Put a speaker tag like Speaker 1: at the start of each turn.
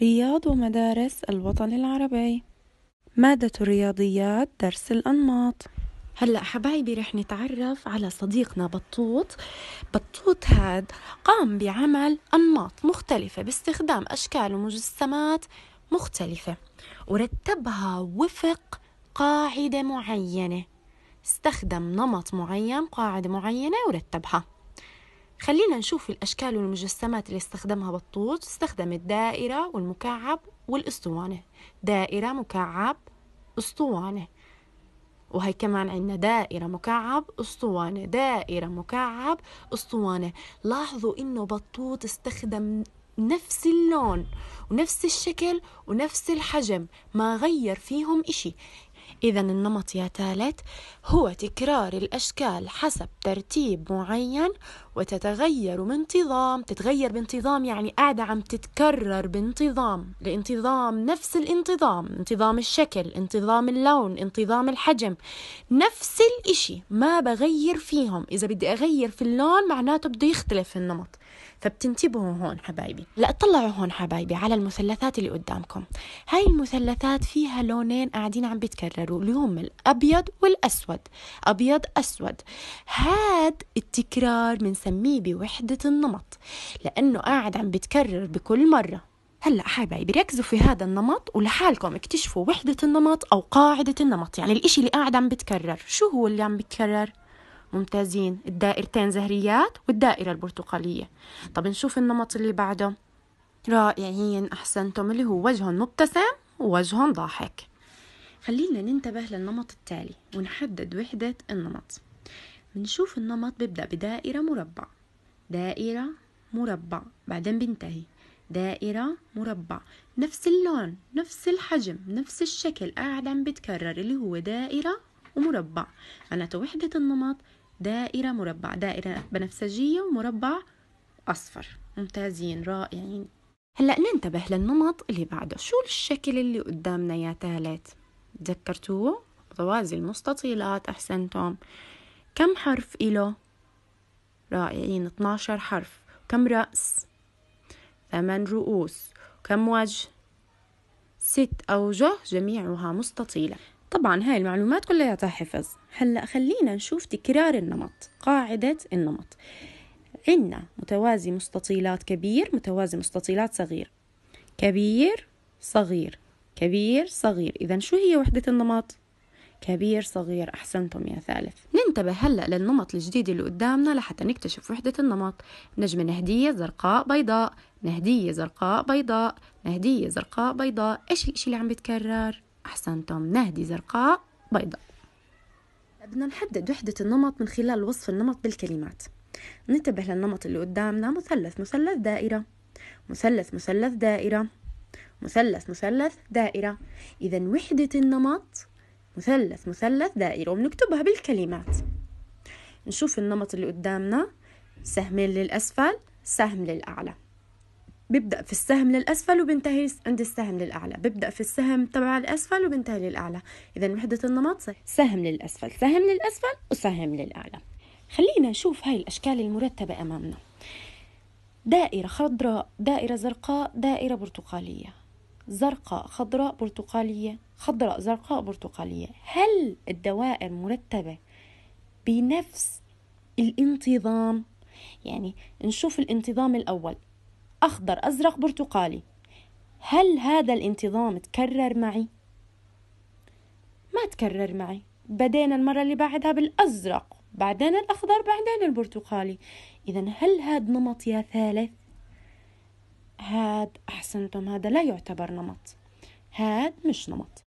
Speaker 1: رياض ومدارس الوطن العربي مادة الرياضيات درس الأنماط هلا حبايبي رح نتعرف على صديقنا بطوط بطوط هاد قام بعمل أنماط مختلفة باستخدام أشكال ومجسمات مختلفة ورتبها وفق قاعدة معينة استخدم نمط معين قاعدة معينة ورتبها خلينا نشوف الأشكال والمجسمات اللي استخدمها بطوط استخدم الدائرة والمكعب والأسطوانة دائرة مكعب أسطوانة وهي كمان عندنا دائرة مكعب أسطوانة دائرة مكعب أسطوانة لاحظوا إنه بطوط استخدم نفس اللون ونفس الشكل ونفس الحجم ما غير فيهم إشي إذا النمط يا ثالث هو تكرار الأشكال حسب ترتيب معين وتتغير بانتظام تتغير بانتظام يعني قاعدة عم تتكرر بانتظام لانتظام نفس الانتظام انتظام الشكل انتظام اللون انتظام الحجم نفس الإشي ما بغير فيهم إذا بدي أغير في اللون معناته بده يختلف النمط فبتنتبهوا هون حبايبي لا اطلعوا هون حبايبي على المثلثات اللي قدامكم هاي المثلثات فيها لونين قاعدين عم بيتكرروا اللي هم الابيض والاسود ابيض اسود هاد التكرار بنسميه بوحده النمط لانه قاعد عم بيتكرر بكل مره هلا حبايبي ركزوا في هذا النمط ولحالكم اكتشفوا وحدة النمط أو قاعدة النمط يعني الإشي اللي قاعد عم بتكرر شو هو اللي عم بتكرر ممتازين الدائرتين زهريات والدائرة البرتقالية طب نشوف النمط اللي بعده رائعين أحسنتم اللي هو وجه مبتسم ووجه ضاحك خلينا ننتبه للنمط التالي ونحدد وحدة النمط بنشوف النمط بيبدأ بدائرة مربع دائرة مربع بعدين بينتهي دائرة مربع نفس اللون نفس الحجم نفس الشكل قاعد عم بتكرر اللي هو دائرة ومربع معناته وحدة النمط دائرة مربع دائرة بنفسجية ومربع أصفر ممتازين رائعين هلأ ننتبه للنمط اللي بعده شو الشكل اللي قدامنا يا تالت تذكرتوه متوازي المستطيلات أحسنتم كم حرف إله رائعين 12 حرف كم رأس ثمان رؤوس كم وجه ست أوجه جميعها مستطيلة طبعا هاي المعلومات كلياتها حفظ هلا خلينا نشوف تكرار النمط قاعدة النمط عنا متوازي مستطيلات كبير متوازي مستطيلات صغير كبير صغير كبير صغير إذا شو هي وحدة النمط؟ كبير صغير أحسنتم يا ثالث ننتبه هلأ للنمط الجديد اللي قدامنا لحتى نكتشف وحدة النمط نجمة نهدية زرقاء بيضاء نهدية زرقاء بيضاء نهدية زرقاء بيضاء إيش الإشي اللي عم بتكرر؟ أحسنتم نهدي زرقاء بيضاء بدنا نحدد وحدة النمط من خلال وصف النمط بالكلمات ننتبه للنمط اللي قدامنا مثلث مثلث دائرة مثلث مثلث دائرة مثلث مثلث دائرة إذا وحدة النمط مثلث مثلث دائرة وبنكتبها بالكلمات نشوف النمط اللي قدامنا سهم للأسفل سهم للأعلى بيبدأ في السهم للأسفل وبينتهي عند السهم للأعلى بيبدأ في السهم تبع الأسفل وبينتهي للأعلى إذا وحدة النمط صح سهم للأسفل سهم للأسفل وسهم للأعلى خلينا نشوف هاي الأشكال المرتبة أمامنا دائرة خضراء دائرة زرقاء دائرة برتقالية زرقاء خضراء برتقالية خضراء زرقاء برتقالية هل الدوائر مرتبة بنفس الانتظام يعني نشوف الانتظام الأول أخضر أزرق برتقالي هل هذا الانتظام تكرر معي؟ ما تكرر معي بدينا المرة اللي بعدها بالأزرق بعدين الأخضر بعدين البرتقالي إذا هل هذا نمط يا ثالث؟ هاد أحسنتم هذا لا يعتبر نمط هاد مش نمط